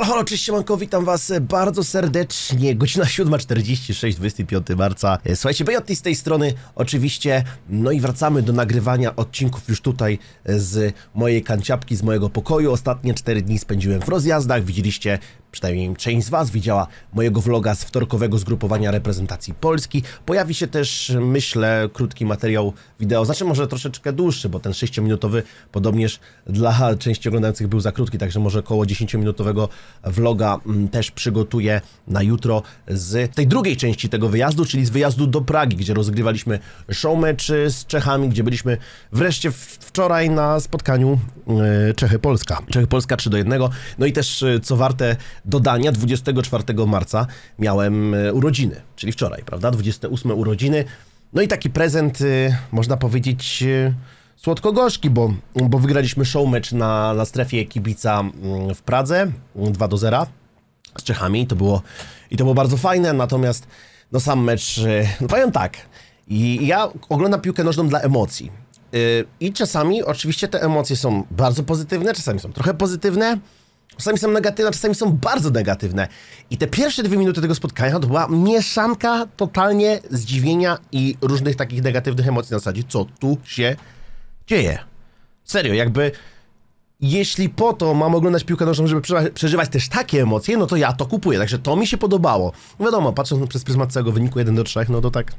Halo, halo, cześć siemanko, witam was bardzo serdecznie. Godzina 7.46, 25 marca. E, słuchajcie, Bejotti z tej strony oczywiście. No i wracamy do nagrywania odcinków już tutaj e, z mojej kanciapki, z mojego pokoju. Ostatnie 4 dni spędziłem w rozjazdach. Widzieliście przynajmniej część z Was widziała mojego vloga z wtorkowego zgrupowania reprezentacji Polski. Pojawi się też, myślę, krótki materiał wideo, znaczy może troszeczkę dłuższy, bo ten 6-minutowy podobnież dla części oglądających był za krótki, także może około 10-minutowego vloga mm, też przygotuję na jutro z tej drugiej części tego wyjazdu, czyli z wyjazdu do Pragi, gdzie rozgrywaliśmy showmatch z Czechami, gdzie byliśmy wreszcie wczoraj na spotkaniu e, Czechy-Polska. Czechy-Polska 3 do 1, no i też e, co warte dodania 24 marca miałem e, urodziny, czyli wczoraj, prawda? 28 urodziny. No i taki prezent, e, można powiedzieć, e, słodko-gorzki, bo, bo wygraliśmy showmatch na, na strefie kibica mm, w Pradze 2 mm, do 0 z Czechami. To było, I to było bardzo fajne, natomiast no sam mecz, no powiem tak, i ja oglądam piłkę nożną dla emocji. I czasami oczywiście te emocje są bardzo pozytywne, czasami są trochę pozytywne, Czasami są negatywne, czasami są bardzo negatywne. I te pierwsze dwie minuty tego spotkania to była mieszanka totalnie zdziwienia i różnych takich negatywnych emocji na zasadzie, co tu się dzieje. Serio, jakby jeśli po to mam oglądać piłkę nożną, żeby przeżywać też takie emocje, no to ja to kupuję. Także to mi się podobało. Wiadomo, patrząc przez pryzmat całego wyniku 1 do 3, no to tak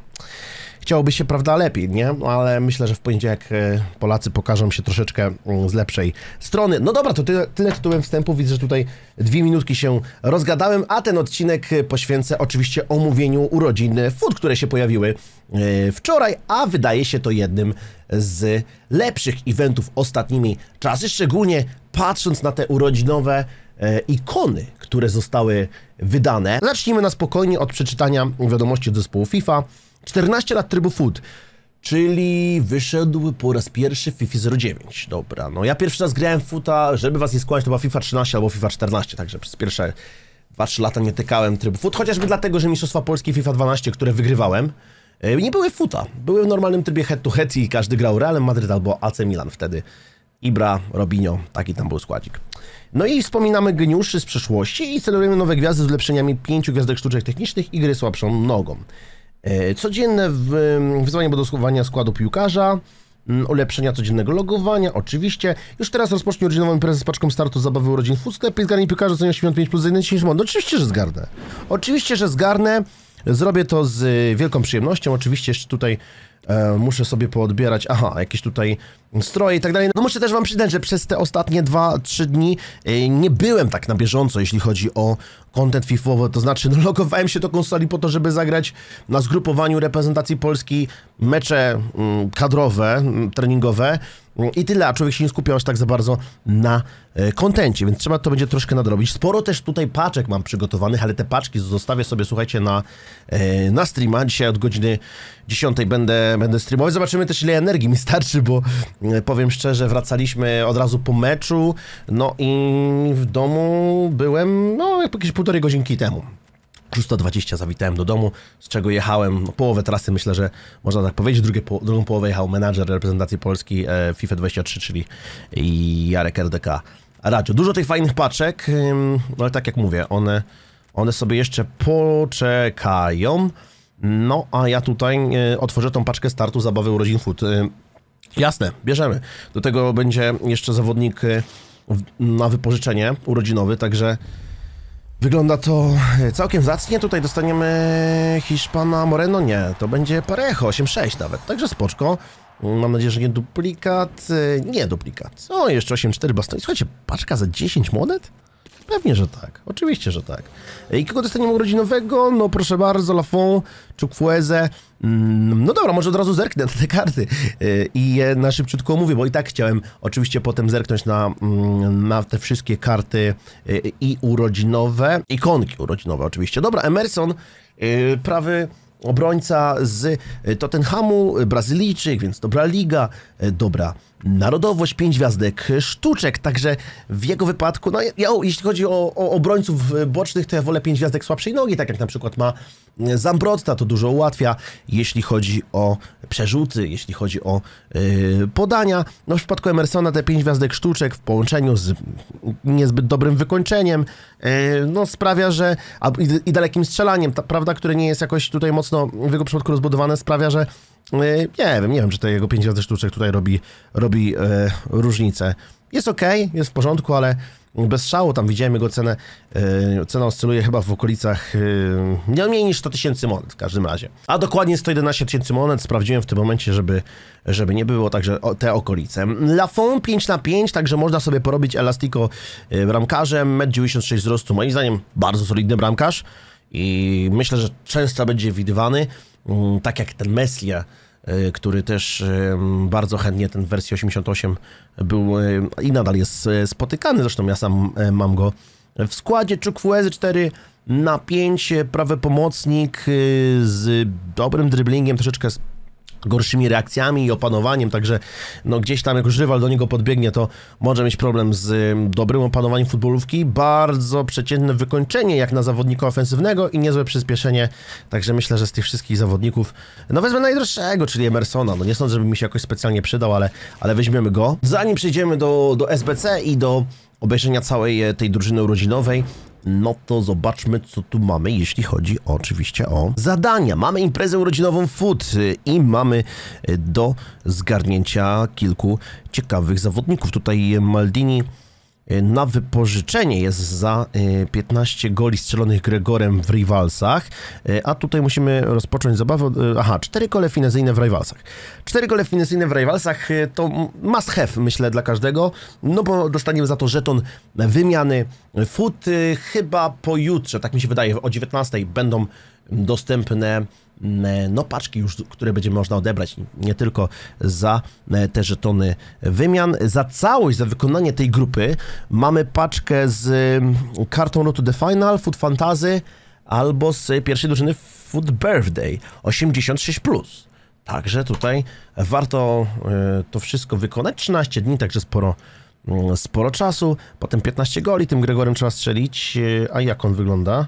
chciałoby się, prawda, lepiej, nie? Ale myślę, że w poniedziałek e, Polacy pokażą się troszeczkę mm, z lepszej strony. No dobra, to tyle, tyle tytułem wstępu. Widzę, że tutaj dwie minutki się rozgadałem, a ten odcinek e, poświęcę oczywiście omówieniu urodzin Food, które się pojawiły e, wczoraj, a wydaje się to jednym z lepszych eventów ostatnimi czasy, szczególnie patrząc na te urodzinowe ikony, które zostały wydane. Zacznijmy na spokojnie od przeczytania wiadomości od zespołu FIFA. 14 lat trybu food. Czyli wyszedł po raz pierwszy FIFA 09. Dobra, no ja pierwszy raz grałem w futa, żeby was nie skłamać, to była FIFA 13 albo FIFA 14, także przez pierwsze 2-3 lata nie tykałem trybu fut, chociażby dlatego, że Mistrzostwa Polskie FIFA 12, które wygrywałem, e, nie były futa. Były w normalnym trybie head-to-head -head i każdy grał Realem Madryt albo AC Milan wtedy. Ibra, Robinho, taki tam był składzik. No i wspominamy geniuszy z przeszłości i celebrujemy nowe gwiazdy z ulepszeniami pięciu gwiazdek sztuczek technicznych i gry słabszą nogą. E, codzienne mm, wyzwanie do składu piłkarza, mm, ulepszenia codziennego logowania, oczywiście. Już teraz rozpocznie rodzinową imprezę z paczką startu zabawy urodzin Foodstep i zgarnij piłkarza co świąt 5 plus 1 dzisiejszy no, Oczywiście, że zgarnę. Oczywiście, że zgarnę. Zrobię to z wielką przyjemnością. Oczywiście jeszcze tutaj e, muszę sobie poodbierać, aha, jakieś tutaj stroje i tak dalej. No muszę też wam przyznać, że przez te ostatnie 2-3 dni e, nie byłem tak na bieżąco, jeśli chodzi o content fifowy, to znaczy no, logowałem się do konsoli po to, żeby zagrać na zgrupowaniu reprezentacji Polski mecze mm, kadrowe, mm, treningowe, i tyle, a człowiek się nie skupiał aż tak za bardzo na e, kontencie, więc trzeba to będzie troszkę nadrobić. Sporo też tutaj paczek mam przygotowanych, ale te paczki zostawię sobie, słuchajcie, na, e, na streama. Dzisiaj od godziny 10 będę, będę streamować. Zobaczymy też, ile energii mi starczy, bo e, powiem szczerze, wracaliśmy od razu po meczu, no i w domu byłem, no, jakieś półtorej godzinki temu. 6.20 zawitałem do domu, z czego jechałem no, połowę trasy, myślę, że można tak powiedzieć. Drugie, po, drugą połowę jechał menadżer reprezentacji Polski e, FIFA 23, czyli Jarek RDK Radio. Dużo tych fajnych paczek, ym, no ale tak jak mówię, one, one sobie jeszcze poczekają. No, a ja tutaj e, otworzę tą paczkę startu zabawy urodzin food. E, jasne, bierzemy. Do tego będzie jeszcze zawodnik e, na wypożyczenie urodzinowy, także Wygląda to e, całkiem zacnie. Tutaj dostaniemy Hiszpana Moreno. Nie, to będzie Parejo, 8-6 nawet. Także spoczko. Mam nadzieję, że nie duplikat. E, nie duplikat. O, jeszcze 8-4 bastoni. Słuchajcie, paczka za 10 monet? Pewnie, że tak. Oczywiście, że tak. I kogo dostaniemy urodzinowego? No proszę bardzo, Lafon, Czukfueze. Mm, no dobra, może od razu zerknę na te karty y, i je na szybciutko omówię, bo i tak chciałem oczywiście potem zerknąć na, mm, na te wszystkie karty y, i urodzinowe, ikonki urodzinowe oczywiście. Dobra, Emerson, y, prawy obrońca z y, Tottenhamu, Brazylijczyk, więc dobra liga, y, dobra narodowość, pięć gwiazdek, y, sztuczek, także w jego wypadku, no ja, jeśli chodzi o, o, obrońców bocznych, to ja wolę pięć gwiazdek słabszej nogi, tak jak na przykład ma Zambrotta, to dużo ułatwia, jeśli chodzi o przerzuty, jeśli chodzi o yy, podania. No w przypadku Emersona te 5 gwiazdek sztuczek w połączeniu z niezbyt dobrym wykończeniem yy, no sprawia, że a, i, i dalekim strzelaniem, ta, prawda, które nie jest jakoś tutaj mocno w jego przypadku rozbudowane, sprawia, że yy, nie wiem, nie wiem, czy te jego 5 gwiazdek sztuczek tutaj robi, robi e, różnicę. Jest ok, jest w porządku, ale bez szału, tam widziałem jego cenę, yy, e, cena oscyluje chyba w okolicach yy, nie mniej niż 100 tysięcy monet w każdym razie. A dokładnie 111 tysięcy monet sprawdziłem w tym momencie, żeby, żeby nie było także te okolice. Lafon 5 na 5 także można sobie porobić Elastico yy, bramkarzem, 96 wzrostu, moim zdaniem bardzo solidny bramkarz i myślę, że często będzie widywany, mm, tak jak ten Meslia, E, który też bardzo chętnie ten wersji 88 był e, i nadal jest e, spotykany. Zresztą ja sam mam go w składzie. ws 4 na 5, prawy pomocnik z dobrym dryblingiem, troszeczkę gorszymi reakcjami i opanowaniem, także no gdzieś tam jak już rywal do niego podbiegnie, to może mieć problem z dobrym opanowaniem futbolówki. Bardzo przeciętne wykończenie jak na zawodnika ofensywnego i niezłe przyspieszenie, także myślę, że z tych wszystkich zawodników, no wezmę najdroższego, czyli Emersona. No nie sądzę, żeby mi się jakoś specjalnie przydał, ale, ale weźmiemy go. Zanim przejdziemy do, do SBC i do obejrzenia całej e, tej drużyny urodzinowej, no to zobaczmy, co tu mamy, jeśli chodzi oczywiście o zadania. Mamy imprezę urodzinową Food y, i mamy y, do zgarnięcia kilku ciekawych zawodników. Tutaj Maldini E, na wypożyczenie jest za 15 e, goli strzelonych Gregorem w Rivalsach, e, a tutaj musimy rozpocząć zabawę. Aha, cztery gole finezyjne w Rivalsach. Cztery gole finezyjne w Rivalsach to must have, myślę, dla każdego, no bo dostaniemy za to żeton wymiany fut. Chyba pojutrze, tak mi się wydaje, o 19 będą dostępne E, no, paczki już, które będzie można odebrać, nie tylko za e, te żetony wymian. Za całość, za wykonanie tej grupy mamy paczkę z kartą lotu The Final, Food Fantasy albo z pierwszej drużyny Food Birthday 86+. Plus. Także tutaj warto e, to wszystko wykonać. 13 dni, także sporo, sporo czasu. Potem 15 goli, tym Gregorem trzeba strzelić. A jak on wygląda?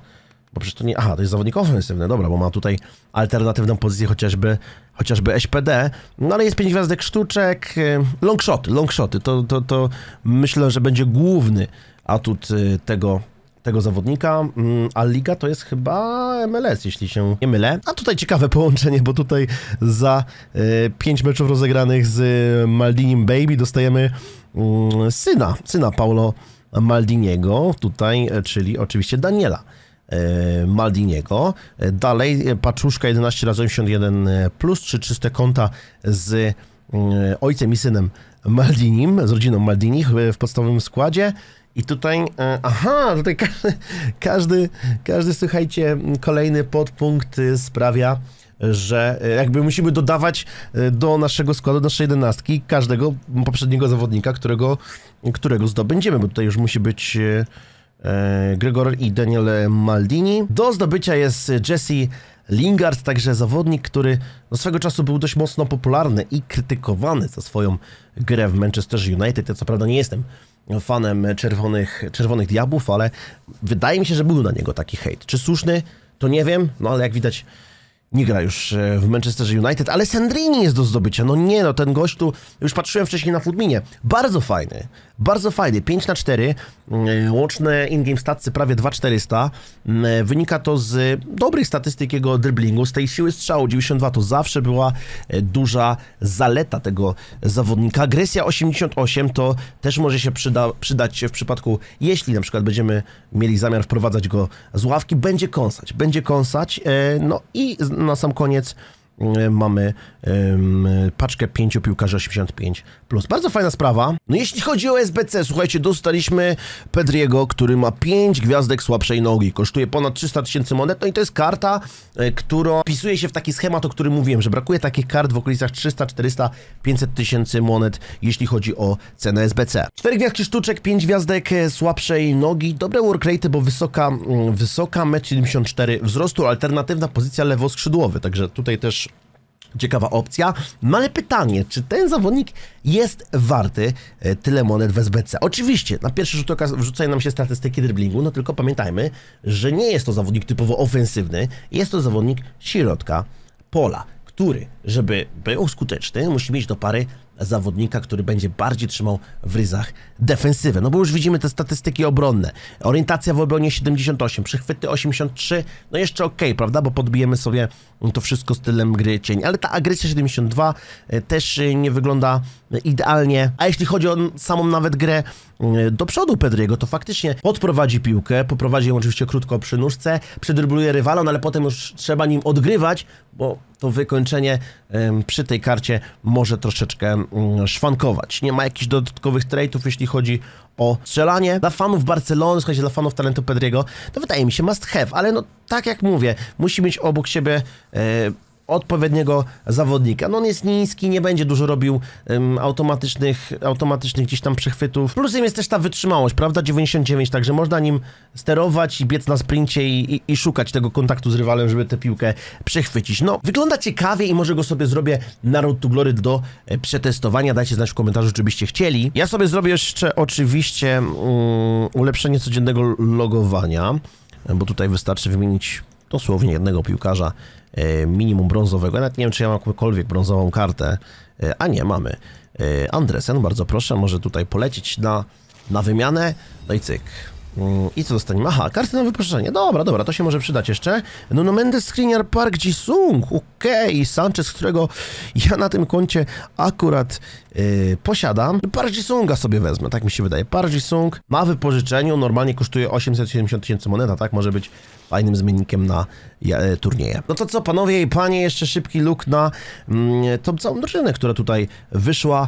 Bo przecież to nie... Aha, to jest zawodnik ofensywny, dobra, bo ma tutaj alternatywną pozycję chociażby, chociażby SPD. No ale jest pięć gwiazdek sztuczek, y, long longshoty. To, to, to myślę, że będzie główny atut y, tego tego zawodnika, mm, a liga to jest chyba MLS, jeśli się nie mylę. A tutaj ciekawe połączenie, bo tutaj za y, pięć meczów rozegranych z Maldinim Baby dostajemy mm, syna, syna Paulo Maldiniego tutaj, czyli oczywiście Daniela. E, Maldiniego. Dalej e, Paczuszka 11 razy 81 e, plus, czy czyste konta z ojcem i synem Maldinim, z rodziną Maldini w podstawowym składzie. I tutaj, aha, tutaj każdy, każdy, każdy, słuchajcie, kolejny podpunkt sprawia, że jakby musimy dodawać do naszego składu, do naszej jedenastki, każdego poprzedniego zawodnika, którego, którego zdobędziemy, bo tutaj już musi być E, Gregor i Daniel Maldini. Do zdobycia jest Jesse Lingard, także zawodnik, który do no, swego czasu był dość mocno popularny i krytykowany za swoją grę w Manchester United. Ja co prawda nie jestem fanem czerwonych, czerwonych diabłów, ale wydaje mi się, że był na niego taki hejt. Czy słuszny? To nie wiem, no ale jak widać nie gra już e, w Manchester United, ale Sandrini jest do zdobycia. No nie, no ten gość tu, już patrzyłem wcześniej na Futminie. Bardzo fajny, bardzo fajny. 5 na 4 e, łączne in-game statsy prawie 2400. Mm, e, wynika to z dobrych statystyk jego driblingu, z tej siły strzału. 92 to zawsze była duża zaleta tego zawodnika. Agresja 88 to też może się przyda, przydać w przypadku, jeśli na przykład będziemy mieli zamiar wprowadzać go z ławki, będzie kąsać, będzie kąsać. No i na sam koniec E, mamy paczkę 5 piłkarzy 85+. Plus. Bardzo fajna sprawa. No jeśli chodzi o SBC, słuchajcie, dostaliśmy Pedriego, który ma 5 gwiazdek słabszej nogi. Kosztuje ponad 300 tysięcy monet. No i to jest karta, e, która wpisuje się w taki schemat, o którym mówiłem, że brakuje takich kart w okolicach 300, 400, 500 tysięcy monet, jeśli chodzi o cenę SBC. 4 gwiazdki sztuczek, 5 gwiazdek e, słabszej nogi. Dobre rate, bo wysoka, mm, wysoka 1,74 m wzrostu, alternatywna pozycja lewoskrzydłowy. Także tutaj też Ciekawa opcja, no ale pytanie, czy ten zawodnik jest warty e, tyle monet w SBC? Oczywiście, na pierwszy rzut oka wrzucają nam się statystyki driblingu, no tylko pamiętajmy, że nie jest to zawodnik typowo ofensywny, jest to zawodnik środka pola, który, żeby był skuteczny, musi mieć do pary zawodnika, który będzie bardziej trzymał w ryzach defensywę. No bo już widzimy te statystyki obronne. Orientacja w obronie 78, przychwyty 83, no jeszcze ok, prawda, bo podbijemy sobie to wszystko stylem gry cień. Ale ta agresja 72 e, też e, nie wygląda idealnie. A jeśli chodzi o samą nawet grę y, do przodu Pedriego, to faktycznie podprowadzi piłkę, poprowadzi ją oczywiście krótko przy nóżce, przedrybluje rywalon, no ale potem już trzeba nim odgrywać, bo to wykończenie przy tej karcie może troszeczkę mm, szwankować. Nie ma jakichś dodatkowych trajtów, jeśli chodzi o strzelanie. Dla fanów Barcelony, słuchajcie, dla fanów talentu Pedriego, to wydaje mi się must have, ale no tak jak mówię, musi mieć obok siebie... E, odpowiedniego zawodnika. No on jest niski, nie będzie dużo robił um, automatycznych, automatycznych gdzieś tam przechwytów. Plusem jest też ta wytrzymałość, prawda? 99, także można nim sterować i biec na sprincie i, i, i szukać tego kontaktu z rywalem, żeby tę piłkę przechwycić. No, wygląda ciekawie i może go sobie zrobię na Road to Glory do e, przetestowania. Dajcie znać w komentarzu, czy byście chcieli. Ja sobie zrobię jeszcze oczywiście um, ulepszenie codziennego logowania, bo tutaj wystarczy wymienić dosłownie jednego piłkarza e, minimum brązowego. nawet nie wiem, czy ja mam jakąkolwiek brązową kartę, e, a nie, mamy. E, Andresen, bardzo proszę, może tutaj polecić na, na wymianę. No i cyk. Mm, I co dostaniemy? Aha, karty na wypożyczenie. Dobra, dobra, to się może przydać jeszcze. Nuno Mendes, Skriniar, Park Ji-sung. Okej, okay. Sanchez, którego ja na tym koncie akurat yy, posiadam. Park Ji-sunga sobie wezmę, tak mi się wydaje. Park Ji-sung ma wypożyczenie. normalnie kosztuje 870 tysięcy moneta, tak? Może być fajnym zmiennikiem na e, turnieje. No to co, panowie i panie, jeszcze szybki look na mm, tą całą drużynę, która tutaj wyszła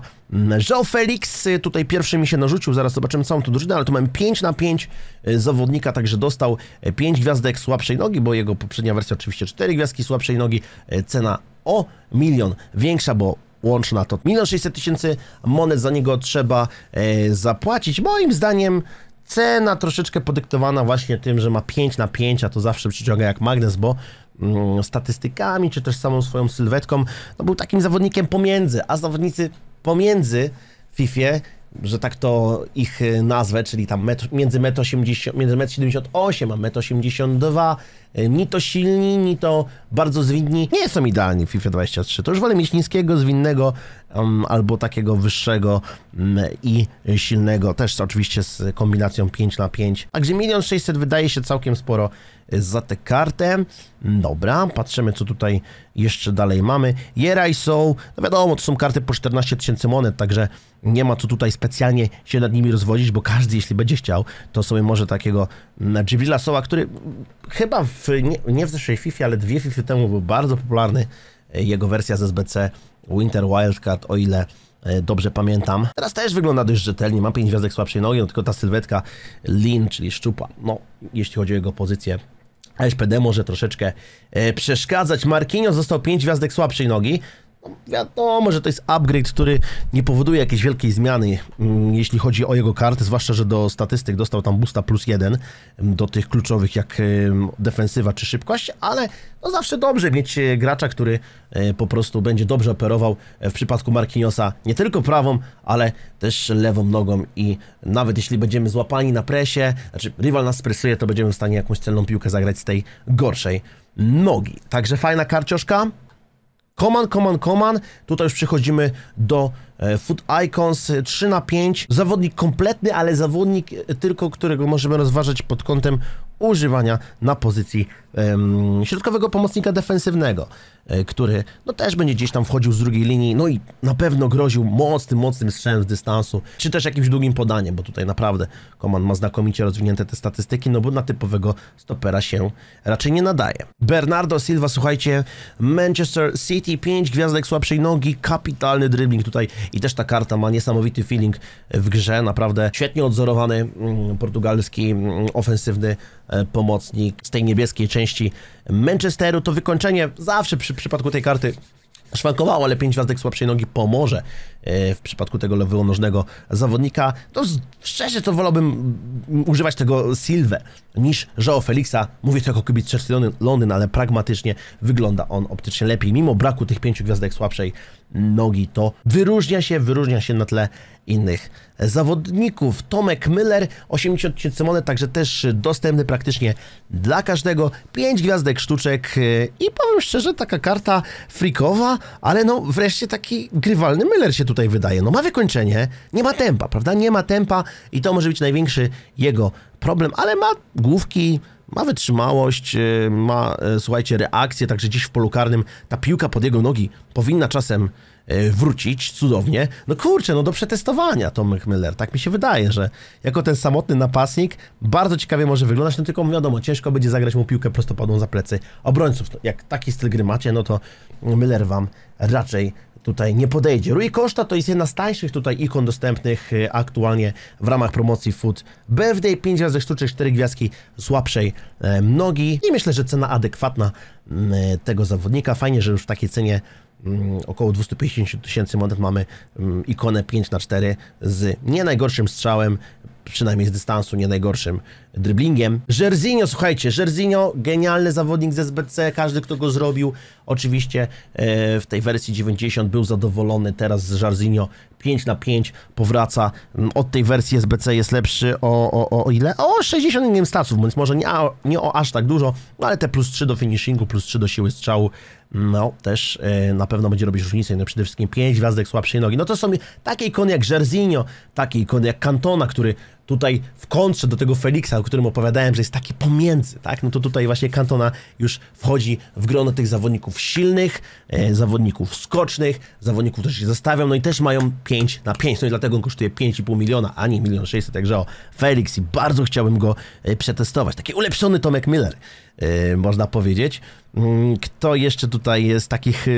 Joe Felix, y, tutaj pierwszy mi się narzucił, zaraz zobaczymy całą tą drużynę, no, ale tu mamy 5 na 5 y, zawodnika, także dostał 5 y, gwiazdek słabszej nogi, bo jego poprzednia wersja oczywiście 4 gwiazdki słabszej nogi, cena o milion większa, bo łączna to 1 600 tysięcy monet za niego trzeba zapłacić. Moim zdaniem cena troszeczkę podyktowana właśnie tym, że ma 5 na 5, a to zawsze przyciąga jak magnes, bo mm, statystykami, czy też samą swoją sylwetką, no był takim zawodnikiem pomiędzy, a zawodnicy pomiędzy FIFA, że tak to ich e, nazwę, czyli tam metr, między 1,78 między 78 a 1,82 e, ni to silni, ni to bardzo zwinni, nie są idealni w FIFA 23. To już wolę mieć niskiego, zwinnego um, albo takiego wyższego um, i silnego, też oczywiście z kombinacją 5 na 5 A gdzie milion 600 wydaje się całkiem sporo za tę kartę. Dobra, patrzymy co tutaj jeszcze dalej mamy. Jeraj są, no wiadomo, to są karty po 14 tysięcy monet, także nie ma co tutaj specjalnie się nad nimi rozwodzić, bo każdy, jeśli będzie chciał, to sobie może takiego Gibrila mm, Soła, który mm, chyba w, nie, nie w zeszłej FIFA, ale dwie FIFA temu był bardzo popularny, e, jego wersja z SBC Winter Wildcard, o ile e, dobrze pamiętam. Teraz też wygląda dość rzetelnie, ma 5 gwiazdek słabszej nogi, no tylko ta sylwetka Lin czyli szczupa. No, jeśli chodzi o jego pozycję, SPD może troszeczkę e, przeszkadzać. Markinio został 5 gwiazdek słabszej nogi, no, wiadomo, że to jest upgrade, który nie powoduje jakiejś wielkiej zmiany, mm, jeśli chodzi o jego karty, zwłaszcza, że do statystyk dostał tam busta plus jeden, mm, do tych kluczowych jak defensywa czy szybkość, ale no zawsze dobrze mieć e, gracza, który e, po prostu będzie dobrze operował e, w przypadku Marquinhosa nie tylko prawą, ale też lewą nogą i nawet jeśli będziemy złapani na presie, znaczy rywal nas presuje, to będziemy w stanie jakąś celną piłkę zagrać z tej gorszej nogi. Także fajna karcioszka, Command, command, command. Tutaj już przechodzimy do e, Food Icons 3 na 5. Zawodnik kompletny, ale zawodnik tylko, którego możemy rozważać pod kątem używania na pozycji środkowego pomocnika defensywnego, e, który no też będzie gdzieś tam wchodził z drugiej linii, no i na pewno groził mocnym, mocnym strzałem z dystansu, czy też jakimś długim podaniem, bo tutaj naprawdę komand ma znakomicie rozwinięte te statystyki, no bo na typowego stopera się raczej nie nadaje. Bernardo Silva, słuchajcie, Manchester City, 5 gwiazdek słabszej nogi, kapitalny dribbling tutaj i też ta karta ma niesamowity feeling w grze, naprawdę świetnie odzorowany mm, portugalski mm, ofensywny e, pomocnik z tej niebieskiej części części Manchesteru. To wykończenie zawsze przy przypadku tej karty szwankowało, ale 5 gwiazdek słabszej nogi pomoże e, w przypadku tego lewonożnego zawodnika. To szczerze to wolałbym używać tego Silve niż João Felixa. Mówię to jako kibic Chelsea Londyn, ale pragmatycznie wygląda on optycznie lepiej. Mimo braku tych 5 gwiazdek słabszej nogi to wyróżnia się, wyróżnia się na tle innych zawodników. Tomek Miller, 80 tysięcy także też dostępny praktycznie dla każdego. 5 gwiazdek sztuczek e, i powiem szczerze, taka karta frikowa, ale no wreszcie taki grywalny Miller się tutaj wydaje. No ma wykończenie, nie ma tempa, prawda? Nie ma tempa i to może być największy jego problem, ale ma główki, ma wytrzymałość, e, ma, e, słuchajcie, reakcję, także dziś w polu karnym ta piłka pod jego nogi powinna czasem E, wrócić cudownie. No kurczę, no do przetestowania Tomek Miller. Tak mi się wydaje, że jako ten samotny napastnik bardzo ciekawie może wyglądać, no tylko wiadomo, ciężko będzie zagrać mu piłkę prostopadłą za plecy obrońców. No, jak taki styl gry macie, no to Miller wam raczej tutaj nie podejdzie. Rui Costa to jest jedna z tańszych tutaj ikon dostępnych e, aktualnie w ramach promocji Food Birthday. 5 razy sztuczek, 4 gwiazdki słabszej e, nogi i myślę, że cena adekwatna mm, tego zawodnika. Fajnie, że już w takiej cenie Mm, około 250 tysięcy monet mamy mm, ikonę 5 na 4 z nie najgorszym strzałem, przynajmniej z dystansu, nie najgorszym driblingiem. Jerzinho, słuchajcie, Jerzinho, genialny zawodnik z SBC, każdy kto go zrobił, oczywiście e, w tej wersji 90 był zadowolony, teraz z Jerzinho 5 na 5 powraca, mm, od tej wersji SBC jest lepszy o, o, o ile? O 60 staców, więc może nie, nie o aż tak dużo, no ale te plus 3 do finishingu, plus 3 do siły strzału, no też e, na pewno będzie robić różnicę. No przede wszystkim 5 gwiazdek słabszej nogi. No to są takie ikony jak Jerzinho, takie ikony jak Cantona, który tutaj w kontrze do tego Feliksa, o którym opowiadałem, że jest taki pomiędzy, tak? No to tutaj właśnie Cantona już wchodzi w grono tych zawodników silnych, e, zawodników skocznych, zawodników, którzy się zostawią, no i też mają 5 na 5, no i dlatego on kosztuje 5,5 miliona, a nie 1 600, także o Felix i bardzo chciałbym go e, przetestować. Taki ulepszony Tomek Miller, e, można powiedzieć. Mm, kto jeszcze tutaj jest z takich e,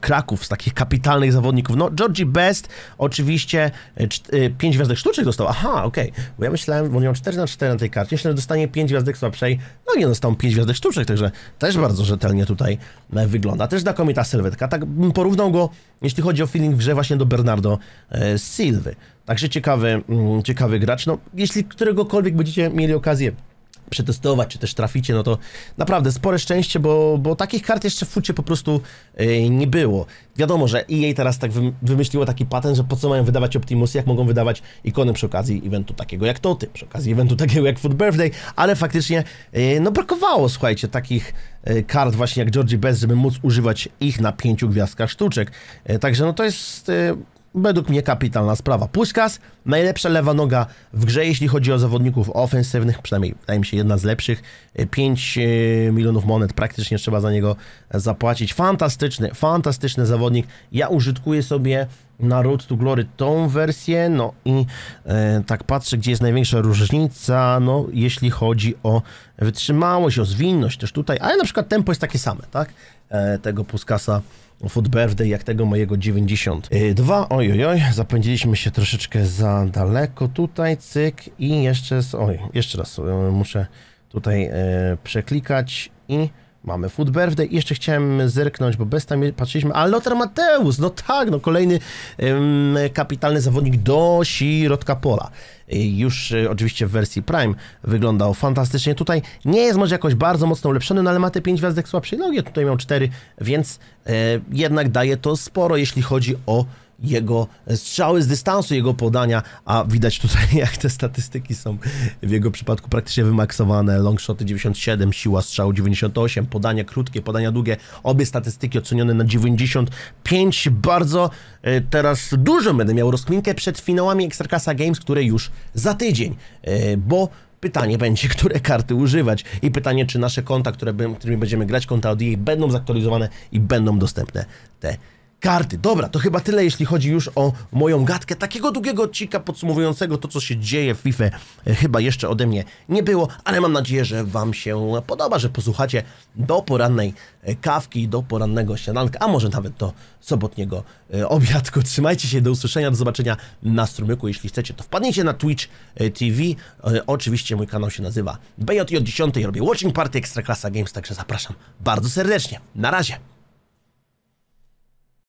kraków, z takich kapitalnych zawodników? No, Georgie Best, oczywiście, 5 e, e, gwiazdek sztucznych dostał. Aha, okej. Okay. Bo ja myślałem, bo miał 4 na 4 na tej karcie, myślałem, że dostanie 5 gwiazdek słabszej, no nie dostał 5 gwiazdek sztuczek, także też bardzo rzetelnie tutaj e, wygląda. Też znakomita sylwetka. Tak bym porównał go, jeśli chodzi o feeling w grze, właśnie do Bernardo e, Silwy. Także ciekawy, mm, ciekawy gracz. No, jeśli któregokolwiek będziecie mieli okazję przetestować, czy też traficie, no to naprawdę spore szczęście, bo, bo takich kart jeszcze w fucie po prostu yy, nie było. Wiadomo, że EA teraz tak wymyśliło taki patent, że po co mają wydawać Optimusy, jak mogą wydawać ikony przy okazji eventu takiego jak Toty, przy okazji eventu takiego jak Food Birthday, ale faktycznie yy, no brakowało, słuchajcie, takich yy, kart właśnie jak Georgie Best, żeby móc używać ich na pięciu gwiazdkach sztuczek. Y, także no to jest y, według mnie kapitalna sprawa. Puskas, najlepsza lewa noga w grze, jeśli chodzi o zawodników ofensywnych, przynajmniej wydaje mi się jedna z lepszych. 5 e, e, milionów monet praktycznie trzeba za niego zapłacić. Fantastyczny, fantastyczny zawodnik. Ja użytkuję sobie na Road to Glory tą wersję, no i e, tak patrzę, gdzie jest największa różnica, no jeśli chodzi o wytrzymałość, o zwinność też tutaj, ale na przykład tempo jest takie same, tak? E, tego Puskasa Food Birthday, jak tego mojego 92. Oj, oj, oj zapędziliśmy się troszeczkę za daleko tutaj, cyk i jeszcze, oj, jeszcze raz e, muszę tutaj e, przeklikać i Mamy Food Birthday. Jeszcze chciałem zerknąć, bo bez tam patrzyliśmy. A no, Lothar Mateusz, no tak, no kolejny ym, kapitalny zawodnik do środka pola. Już y, oczywiście w wersji Prime wyglądał fantastycznie. Tutaj nie jest może jakoś bardzo mocno ulepszony, no ale ma te 5 gwiazdek słabszej nogi. Tutaj miał 4, więc y, jednak daje to sporo, jeśli chodzi o jego strzały z dystansu, jego podania, a widać tutaj jak te statystyki są w jego przypadku praktycznie wymaksowane. Longshoty 97, siła strzału 98, podania krótkie, podania długie, obie statystyki ocenione na 95. Bardzo y, teraz dużo będę miał rozkminkę przed finałami Ekstrakasa Games, które już za tydzień, y, bo Pytanie będzie, które karty używać i pytanie, czy nasze konta, które, którymi będziemy grać, konta od jej, będą zaktualizowane i będą dostępne te karty. Dobra, to chyba tyle, jeśli chodzi już o moją gadkę. Takiego długiego odcinka podsumowującego to, co się dzieje w FIFA, e, chyba jeszcze ode mnie nie było, ale mam nadzieję, że Wam się podoba, że posłuchacie do porannej e, kawki, do porannego śniadanka, a może nawet do sobotniego e, obiadku. Trzymajcie się, do usłyszenia, do zobaczenia na strumyku. Jeśli chcecie, to wpadnijcie na Twitch TV. Oczywiście mój kanał się nazywa BJJ10. Robię Watching Party Ekstraklasa Games, także zapraszam bardzo serdecznie. Na razie!